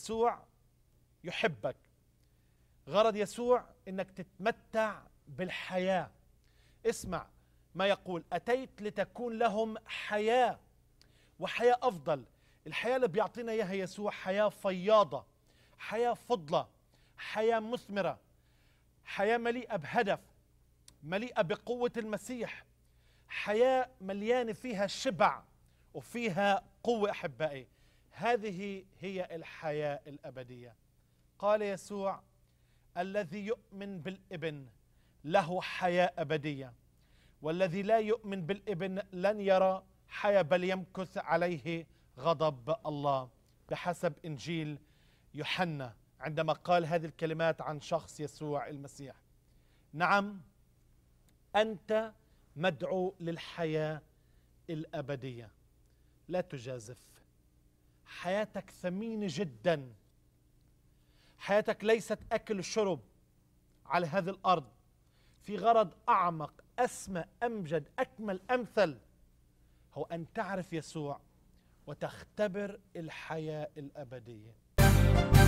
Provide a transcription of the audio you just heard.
يسوع يحبك غرض يسوع انك تتمتع بالحياه اسمع ما يقول اتيت لتكون لهم حياه وحياه افضل الحياه اللي بيعطينا اياها يسوع حياه فياضه حياه فضله حياه مثمره حياه مليئه بهدف مليئه بقوه المسيح حياه مليانه فيها شبع وفيها قوه احبائي هذه هي الحياة الأبدية قال يسوع الذي يؤمن بالابن له حياة أبدية والذي لا يؤمن بالابن لن يرى حياة بل يمكث عليه غضب الله بحسب إنجيل يوحنا عندما قال هذه الكلمات عن شخص يسوع المسيح نعم أنت مدعو للحياة الأبدية لا تجازف حياتك ثمينة جدا حياتك ليست أكل وشرب على هذه الأرض في غرض أعمق أسمى أمجد أكمل أمثل هو أن تعرف يسوع وتختبر الحياة الأبدية